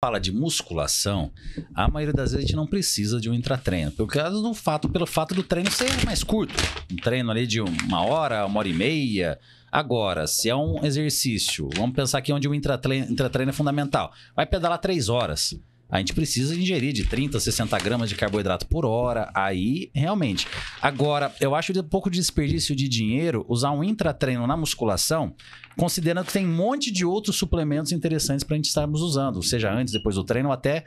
fala de musculação, a maioria das vezes a gente não precisa de um intratreino. Pelo caso do fato, pelo fato do treino ser mais curto. Um treino ali de uma hora, uma hora e meia. Agora, se é um exercício, vamos pensar aqui é onde o intratreino, intratreino é fundamental. Vai pedalar três horas. A gente precisa ingerir de 30, 60 gramas de carboidrato por hora, aí realmente. Agora, eu acho um pouco de desperdício de dinheiro usar um intratreino na musculação, considerando que tem um monte de outros suplementos interessantes para a gente estarmos usando, seja antes, depois do treino, ou até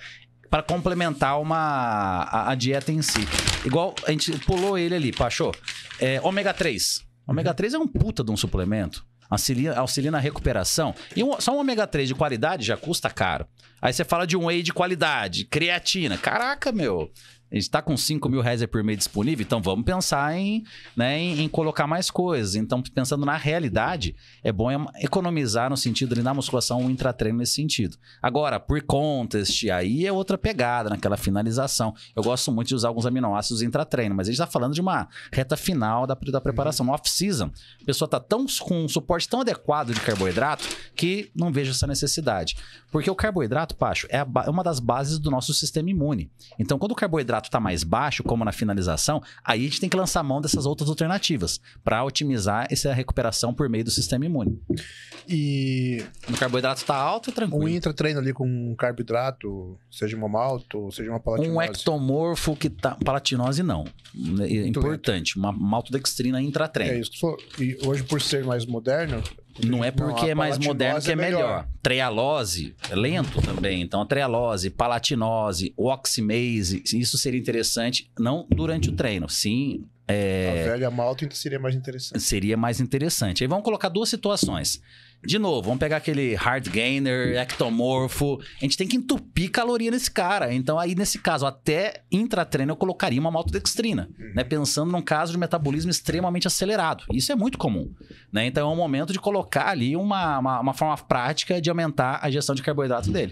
para complementar uma a, a, dieta em si. Igual a gente pulou ele ali, Pachô. É, ômega 3. Ômega 3 é um puta de um suplemento auxilia, auxilia na recuperação. E um, só um ômega 3 de qualidade já custa caro. Aí você fala de um whey de qualidade, creatina. Caraca, meu. A gente está com 5 mil reais por mês disponível, então vamos pensar em, né, em, em, colocar mais coisas. Então, pensando na realidade, é bom é economizar no sentido ali na musculação, o intratreino nesse sentido. Agora, por contest, aí é outra pegada naquela finalização. Eu gosto muito de usar alguns aminoácidos intratreino, mas a gente está falando de uma reta final da, da preparação, uhum. off-season. A pessoa está tão, com um suporte tão adequado de carboidrato que não vejo essa necessidade. Porque o carboidrato, Pacho, é, a, é uma das bases do nosso sistema imune. Então, quando o carboidrato carboidrato está mais baixo, como na finalização, aí a gente tem que lançar mão dessas outras alternativas para otimizar essa recuperação por meio do sistema imune. E. o carboidrato está alto, é tranquilo. Um intra-treino ali com um carboidrato, seja uma malto, seja uma palatinose. Um ectomorfo que tá. Palatinose não. É importante. Uma maltodextrina intra-treino. É isso. E hoje, por ser mais moderno, não é porque não, é mais moderno que é, é melhor. melhor. Trealose, é lento também. Então, a trealose, palatinose, oximase, isso seria interessante, não durante o treino, sim. É... A velha malta seria mais interessante. Seria mais interessante. Aí vamos colocar duas situações. De novo, vamos pegar aquele hard gainer, ectomorfo. A gente tem que entupir caloria nesse cara. Então, aí, nesse caso, até intratreino eu colocaria uma maltodextrina, uhum. né? Pensando num caso de metabolismo extremamente acelerado. Isso é muito comum. Né? Então é um momento de colocar ali uma, uma, uma forma prática de aumentar a gestão de carboidrato dele.